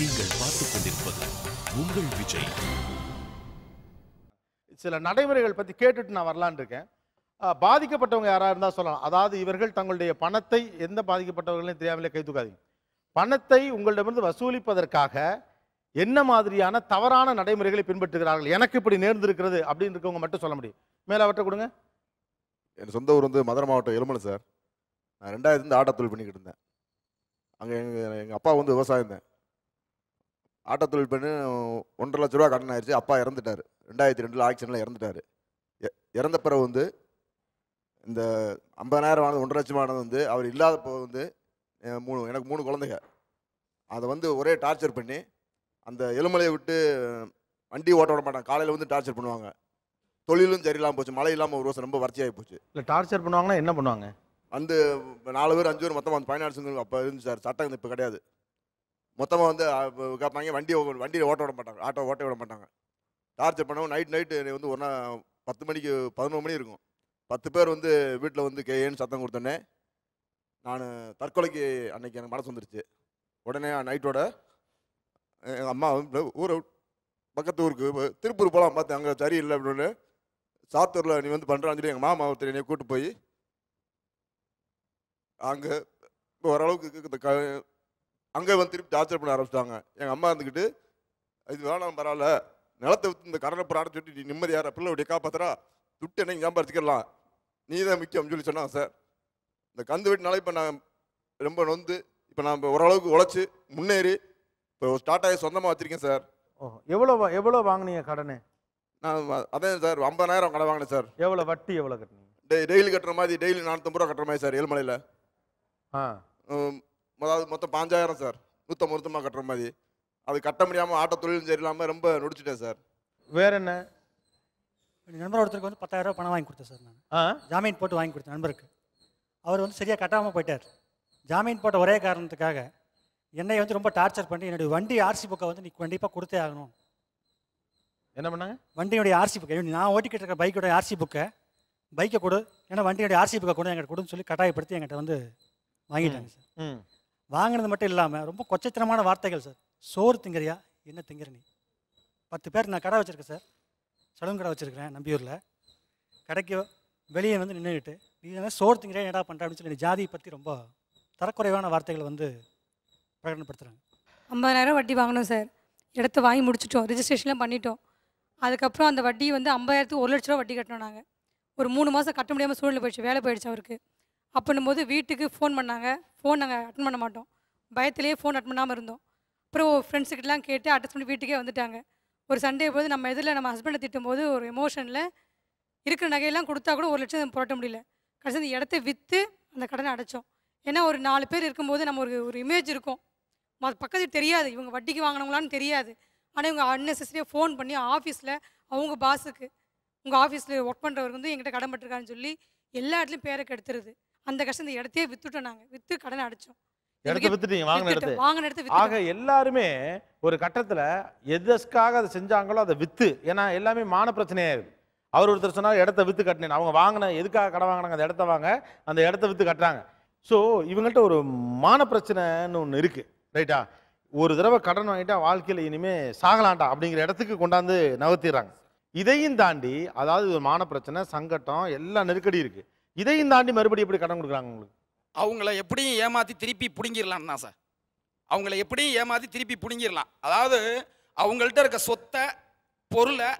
நீங்கள் பார்த்துக் கொண்டிருப்பது உங்கள் விஜய் சில நடைமுறைகள் பற்றி கேட்டுட்டு நான் வரலான் இருக்கேன் பாதிக்கப்பட்டவங்க யாராக இருந்தால் சொல்லலாம் அதாவது இவர்கள் தங்களுடைய பணத்தை எந்த பாதிக்கப்பட்டவர்களையும் தெரியாமலே கை தூக்காதீங்க பணத்தை உங்களிடமிருந்து வசூலிப்பதற்காக என்ன மாதிரியான தவறான நடைமுறைகளை பின்பற்றுகிறார்கள் எனக்கு இப்படி நேர்ந்திருக்கிறது அப்படின்னு இருக்கவங்க மட்டும் சொல்ல முடியும் மேலே அவற்றை கொடுங்க என் சொந்த ஊர் வந்து மதுரை மாவட்டம் எலுமலை சார் நான் ரெண்டாயிரத்துலேருந்து ஆட்டத்தொழில் பண்ணிக்கிட்டு இருந்தேன் அங்கே எங்கள் எங்கள் அப்பா வந்து விவசாயம் தான் ஆட்டோ தொழில் பண்ணி ஒன்றரை லட்ச ரூபா கடன் ஆயிடுச்சு அப்பா இறந்துட்டார் ரெண்டாயிரத்தி ரெண்டில் ஆக்சிடென்ட்டில் இறந்துட்டார் இறந்த பிறகு வந்து இந்த ஐம்பதாயிரம் ஆனது ஒன்றரை லட்சம் ஆனது வந்து அவர் இல்லாதப்போ வந்து மூணு எனக்கு மூணு குழந்தைங்க அதை வந்து ஒரே டார்ச்சர் பண்ணி அந்த எலுமலையை விட்டு வண்டி ஓட்ட விட மாட்டாங்க காலையில் வந்து டார்ச்சர் பண்ணுவாங்க தொழிலும் சரியில்லாமல் போச்சு மழை இல்லாமல் ஒரு வருஷம் ரொம்ப வறட்சியாகி போச்சு இல்லை டார்ச்சர் பண்ணுவாங்கன்னா என்ன பண்ணுவாங்க வந்து நாலு பேர் அஞ்சு பேர் மொத்தம் வந்து ஃபைனான்ஸுங்க அப்போ இருந்துச்சு சார் சட்டம் இப்போ கிடையாது மொத்தமாக வந்து காப்பாங்க வண்டி வண்டியில் ஓட்ட விட மாட்டாங்க ஆட்டோ ஓட்ட விட மாட்டாங்க டார்ச்சர் பண்ணவும் நைட் நைட்டு வந்து ஒன்றா பத்து மணிக்கு பதினொரு மணி இருக்கும் பத்து பேர் வந்து வீட்டில் வந்து கேன்னு சத்தம் கொடுத்தோன்னே நான் தற்கொலைக்கு அன்னைக்கு எனக்கு மனசு வந்துருச்சு உடனே நைட்டோட எங்கள் அம்மா ஊரை பக்கத்து ஊருக்கு திருப்பூர் போகலாம் பார்த்து அங்கே சரியில்லை அப்படின்னு சாத்தூரில் நீ வந்து பண்ணுறான்னு சொல்லி எங்கள் மாமா ஒருத்தர் என்னை கூப்பிட்டு போய் அங்கே ஓரளவுக்கு அங்கே வந்து திருப்பி டார்ச்சர் பண்ண ஆரம்பிச்சிட்டாங்க எங்கள் அம்மா இருந்துக்கிட்டு இது வேணாம் பரவாயில்ல நிலத்தை விற்று இந்த கடனை போராட சொல்லி நீ நிம்மதியார பிள்ளையுடைய காப்பாத்திரா துட்டு என்ன பறிச்சிக்கலாம் நீ தான் முக்கியம் சொல்லி சொன்னாங்க சார் இந்த கந்து வீட்டுனால இப்போ நான் ரொம்ப நொந்து இப்போ நான் இப்போ ஓரளவுக்கு உழைச்சி முன்னேறி இப்போ ஸ்டார்ட் ஆகி சொந்தமாக வச்சுருக்கேன் சார் ஓ எவ்வளோ எவ்வளோ வாங்கினீங்க கடனே நான் அதான் சார் ஐம்பதாயிரம் கடை வாங்கினேன் சார் எவ்வளோ வட்டி எவ்வளோ கட்டினீங்க டெய்லி கட்டுற மாதிரி டெய்லி நானூற்றம்பது ரூபா கட்டுற மாதிரி சார் ஏழுமலையில் ஆ முதல் மொத்தம் பாஞ்சாயிரம் சார் நூற்றம்பது மொத்தமாக கட்டுற மாதிரி அது கட்ட முடியாமல் ஆட்டோ தொழிலும் சரியில்லாமல் ரொம்ப நொடிச்சுட்டேன் சார் வேற என்ன நண்பர் ஒருத்தருக்கு வந்து பத்தாயிரம் ரூபா பணம் வாங்கி கொடுத்தேன் சார் நான் ஜாமீன் போட்டு வாங்கி கொடுத்தேன் நண்பருக்கு அவர் வந்து சரியாக கட்டாமல் போயிட்டார் ஜாமீன் போட்ட ஒரே காரணத்துக்காக என்னை வந்து ரொம்ப டார்ச்சர் பண்ணி என்னுடைய வண்டி ஆர்சி புக்கை வந்து நீ கண்டிப்பாக கொடுத்தே ஆகணும் என்ன பண்ணாங்க வண்டியுடைய ஆர்சி புக்கை நான் ஓட்டிக்கிட்டு இருக்க பைக்கோட ஆர்சி புக்கை பைக்கை கொடு ஏன்னா வண்டியுடைய ஆர்சி புக்கை கொடு எங்கிட்ட கொடுன்னு சொல்லி கட்டாயப்படுத்தி எங்கிட்ட வந்து வாங்கிட்டாங்க சார் ம் வாங்கினது மட்டும் இல்லாமல் ரொம்ப கொச்சத்தனமான வார்த்தைகள் சார் சோறு திங்கறியா என்ன திங்கிற நீ பத்து பேர் நான் கடை வச்சுருக்கேன் சார் சலூன் கடை வச்சுருக்கிறேன் நம்பியூரில் கடைக்கு வெளியே வந்து நின்றுக்கிட்டு நீ சோறு திங்கிறியா என்னடா பண்ணுற அப்படின்னு சொல்லி ஜாதியை பற்றி ரொம்ப தரக்குறைவான வார்த்தைகளை வந்து பிரகடனப்படுத்துகிறாங்க ஐம்பதாயிரம் வட்டி வாங்கினோம் சார் இடத்த வாங்கி முடிச்சிட்டோம் ரிஜிஸ்ட்ரேஷன்லாம் பண்ணிட்டோம் அதுக்கப்புறம் அந்த வட்டி வந்து ஐம்பதாயிரத்துக்கு ஒரு லட்ச ரூபா வட்டி கட்டணும் நாங்கள் ஒரு மூணு மாதம் கட்ட முடியாமல் சூழ்நிலை போயிடுச்சு வேலை போயிடுச்சு அவருக்கு அப்படின்னும் போது வீட்டுக்கு ஃபோன் பண்ணாங்க ஃபோன் நாங்கள் அட்டன் பண்ண மாட்டோம் பயத்திலேயே ஃபோன் அட்டன் பண்ணாமல் இருந்தோம் அப்புறம் ஃப்ரெண்ட்ஸுக்கிட்டலாம் கேட்டு அட்டன் பண்ணி வீட்டுக்கே வந்துட்டாங்க ஒரு சண்டே போது நம்ம எதிரில் நம்ம ஹஸ்பண்டை திட்டும் போது ஒரு எமோஷனில் இருக்கிற நகையெல்லாம் கொடுத்தா கூட ஒரு லட்சம் புரட்ட முடியல கடைசி அந்த இடத்த விற்று அந்த கடனை அடைச்சோம் ஏன்னா ஒரு நாலு பேர் இருக்கும்போது நம்ம ஒரு ஒரு இமேஜ் இருக்கும் அது பக்கத்துக்கு தெரியாது இவங்க வட்டிக்கு வாங்கினவங்களான்னு தெரியாது ஆனால் இவங்க அன்னெசரியாக ஃபோன் பண்ணி ஆஃபீஸில் அவங்க பாஸுக்கு உங்கள் ஆஃபீஸில் ஒர்க் பண்ணுறவருக்கு வந்து எங்கிட்ட கடன் பட்டிருக்கான்னு சொல்லி எல்லா இடத்துலையும் பேரை கெடுத்துருது அந்த கஷ்டம் இந்த இடத்தையே வித்துட்டோம் நாங்கள் வித்து கடனை அடித்தோம் இடத்த வித்துட்டீங்க வாங்கின இடத்து வாங்கின இடத்து ஆக எல்லாருமே ஒரு கட்டத்தில் எதற்காக அதை செஞ்சாங்களோ அதை வித்து ஏன்னா எல்லாமே மான பிரச்சனையாயிருது அவர் ஒருத்தர் சொன்னால் இடத்த வித்து கட்டினேன் அவங்க வாங்கின எதுக்காக கடை வாங்கினாங்க அந்த இடத்த வாங்க அந்த இடத்த வித்து கட்டுறாங்க ஸோ இவங்கள்ட்ட ஒரு மான பிரச்சனைன்னு ஒன்று இருக்குது ரைட்டா ஒரு தடவை கடன் வாங்கிட்டா வாழ்க்கையில் இனிமேல் சாகலாண்டா அப்படிங்கிற இடத்துக்கு கொண்டாந்து நகர்த்திடுறாங்க இதையும் தாண்டி அதாவது ஒரு மான பிரச்சனை சங்கட்டம் எல்லா நெருக்கடி இருக்குது இதையும் தாண்டி மறுபடியும் எப்படி கடன் கொடுக்குறாங்க உங்களுக்கு அவங்கள எப்படியும் ஏமாற்றி திருப்பி பிடுங்கிடலாம் தான் சார் அவங்கள எப்படியும் ஏமாற்றி திருப்பி பிடுங்கிடலாம் அதாவது அவங்கள்ட்ட இருக்க சொத்தை பொருளை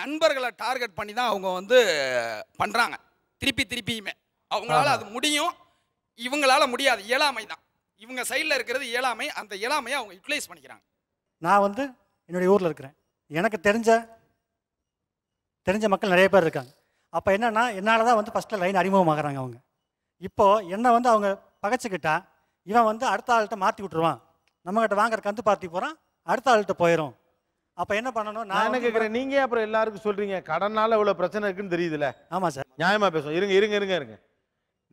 நண்பர்களை டார்கெட் பண்ணி தான் அவங்க வந்து பண்ணுறாங்க திருப்பி திருப்பியுமே அவங்களால அது முடியும் இவங்களால முடியாது இயலாமை தான் இவங்க சைடில் இருக்கிறது இயலாமை அந்த இயலாமையை அவங்க யூட்டிலைஸ் பண்ணிக்கிறாங்க நான் வந்து என்னுடைய ஊரில் இருக்கிறேன் எனக்கு தெரிஞ்ச தெரிஞ்ச மக்கள் நிறைய பேர் இருக்காங்க அப்போ என்னென்னா என்னால் தான் வந்து ஃபஸ்ட்டில் லைன் அறிமுகமாகறாங்க அவங்க இப்போது என்னை வந்து அவங்க பகச்சிக்கிட்டா இவன் வந்து அடுத்த ஆள்கிட்ட மாற்றி விட்டுருவான் நம்மகிட்ட வாங்குற கந்து பார்த்தி போகிறான் அடுத்த ஆள்கிட்ட போயிடும் அப்போ என்ன பண்ணணும் நான் என்ன கேட்குறேன் நீங்கள் அப்புறம் எல்லாருக்கும் சொல்கிறீங்க கடனால் இவ்வளோ பிரச்சனை இருக்குன்னு தெரியுதுல்ல ஆமாம் சார் நியாயமாக பேசுவோம் இருங்க இருங்க இருங்க இருங்க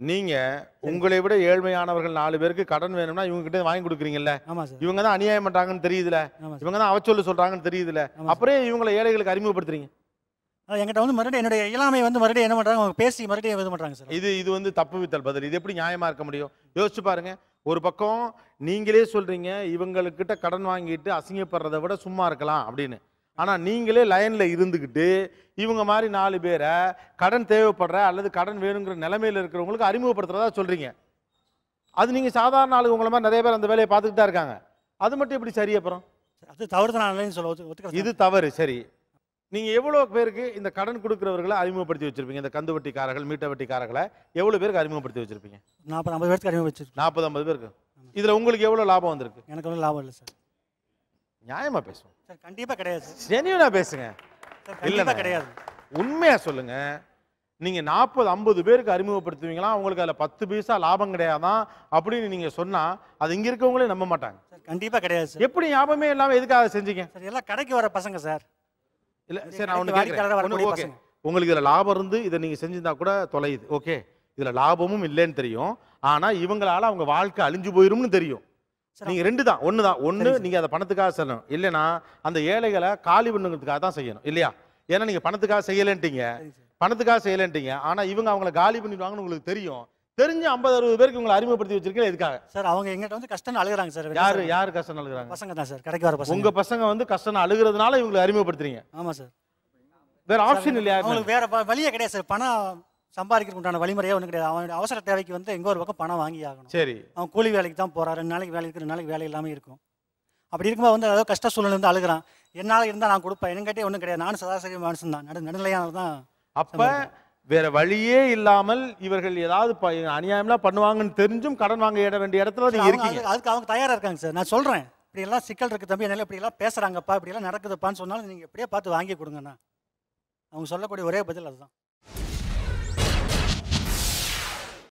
நீங்கள் உங்களை விட ஏழ்மையானவர்கள் நாலு பேருக்கு கடன் வேணும்னா இவங்க வாங்கி கொடுக்குறீங்கல்ல ஆமாம் சார் இவங்க தான் அநியாயம் பண்ணுறாங்கன்னு தெரியுதுல இவங்க தான் அவச்சொல்லு சொல்கிறாங்கன்னு தெரியுதுல அப்புறம் இவங்களை ஏழைகளுக்கு அறிமுகப்படுத்துறீங்க எங்கிட்ட வந்து மறுபடியும் என்னுடைய இயலாமை வந்து மறுபடியும் என்ன பண்ணுறாங்க அவங்க பேசி மறுபடியும் இது பண்ணுறாங்க சார் இது இது வந்து தப்பு வித்தல் பதில் இது எப்படி நியாயமாக இருக்க முடியும் யோசிச்சு பாருங்க ஒரு பக்கம் நீங்களே சொல்கிறீங்க இவங்கக்கிட்ட கடன் வாங்கிட்டு அசிங்கப்படுறத விட சும்மா இருக்கலாம் அப்படின்னு ஆனால் நீங்களே லைனில் இருந்துக்கிட்டு இவங்க மாதிரி நாலு பேரை கடன் தேவைப்படுற அல்லது கடன் வேணுங்கிற நிலைமையில இருக்கிறவங்களுக்கு அறிமுகப்படுத்துறதா சொல்கிறீங்க அது நீங்கள் சாதாரண ஆளுங்க உங்களை மாதிரி நிறைய பேர் அந்த வேலையை பார்த்துக்கிட்டு தான் இருக்காங்க அது மட்டும் எப்படி சரி அப்புறம் அது தவறு தான் சொல்ல இது தவறு சரி நீங்கள் எவ்வளோ பேருக்கு இந்த கடன் கொடுக்குறவர்களை அறிமுகப்படுத்தி வச்சிருப்பீங்க இந்த கந்து வட்டிக்காரர்கள் மீட்ட வட்டிக்காரர்களை எவ்வளோ பேருக்கு அறிமுகப்படுத்தி வச்சிருப்பீங்க நாற்பது ஐம்பது பேருக்கு அறிமுகம் வச்சிருக்கேன் நாற்பது ஐம்பது பேருக்கு இதில் உங்களுக்கு எவ்வளோ லாபம் வந்திருக்கு எனக்கு ஒன்றும் லாபம் இல்லை சார் நியாயமாக பேசுவோம் சார் கண்டிப்பாக கிடையாது ஜெனியூனாக பேசுங்க இல்லை கிடையாது உண்மையாக சொல்லுங்கள் நீங்கள் நாற்பது ஐம்பது பேருக்கு அறிமுகப்படுத்துவீங்களா அவங்களுக்கு அதில் பத்து பைசா லாபம் கிடையாதான் அப்படின்னு நீங்கள் சொன்னால் அது இங்கே இருக்கவங்களே நம்ப மாட்டாங்க கண்டிப்பாக கிடையாது எப்படி ஞாபகமே இல்லாமல் எதுக்காக செஞ்சுக்கேன் சார் எல்லாம் கடைக்கு வர பசங்க சார் இல்லை சரி நான் ஒன்று உங்களுக்கு இதில் லாபம் இருந்து இதை நீங்கள் செஞ்சிருந்தா கூட தொலையுது ஓகே இதில் லாபமும் இல்லைன்னு தெரியும் ஆனால் இவங்களால அவங்க வாழ்க்கை அழிஞ்சு போயிரும்னு தெரியும் நீங்கள் ரெண்டு தான் ஒன்று தான் ஒன்று நீங்கள் அதை பணத்துக்காக செய்யணும் இல்லைன்னா அந்த ஏழைகளை காலி பண்ணுங்கிறதுக்காக தான் செய்யணும் இல்லையா ஏன்னா நீங்கள் பணத்துக்காக செய்யலைன்ட்டீங்க பணத்துக்காக செய்யலன்ட்டீங்க ஆனால் இவங்க அவங்கள காலி பண்ணிடுவாங்கன்னு உங்களுக்கு தெரியும் தெரிஞ்சு ஐம்பது அறுபது பேருக்கு உங்களை அறிமுகப்படுத்தி வச்சிருக்கேன் எதுக்காக சார் அவங்க எங்கிட்ட வந்து கஷ்டம் அழுகிறாங்க சார் யார் யார் கஷ்டம் அழுகிறாங்க பசங்க தான் சார் கிடைக்க வர பசங்க உங்க பசங்க வந்து கஷ்டம் அழுகுறதுனால இவங்களை அறிமுகப்படுத்துறீங்க ஆமா சார் வேற ஆப்ஷன் இல்லையா உங்களுக்கு வேற வழியே கிடையாது சார் பணம் சம்பாதிக்கிறதுக்கு உண்டான வழிமுறையே ஒன்றும் கிடையாது அவனுடைய அவசர தேவைக்கு வந்து எங்கோ ஒரு பக்கம் பணம் வாங்கி ஆகணும் சரி அவன் கூலி வேலைக்கு தான் போறான் ரெண்டு நாளைக்கு வேலைக்கு ரெண்டு நாளைக்கு வேலை இல்லாமல் இருக்கும் அப்படி இருக்கும்போது வந்து அதாவது கஷ்ட சூழ்நிலை வந்து அழுகிறான் என்னால் இருந்தால் நான் கொடுப்பேன் என்கிட்டே ஒன்றும் கிடையாது நானும் சதாசரி மனுஷன் தான் நடு நடுநிலையானது தான் அப்போ வேற வழியே இல்லாமல் இவர்கள் ஏதாவது அநியாயம்லாம் பண்ணுவாங்கன்னு தெரிஞ்சும் கடன் வாங்க இட வேண்டிய இடத்துல நீங்க இருக்கீங்க அதுக்கு அவங்க தயாரா இருக்காங்க சார் நான் சொல்றேன் இப்படி எல்லாம் சிக்கல் இருக்கு தம்பி என்னால இப்படி எல்லாம் பேசுறாங்கப்பா இப்படி எல்லாம் நடக்குதுப்பான்னு சொன்னாலும் நீங்க எப்படியே பார்த்து வாங்கி கொடுங்கண்ணா அவங்க சொல்லக்கூடிய ஒரே பதில் அதுதான்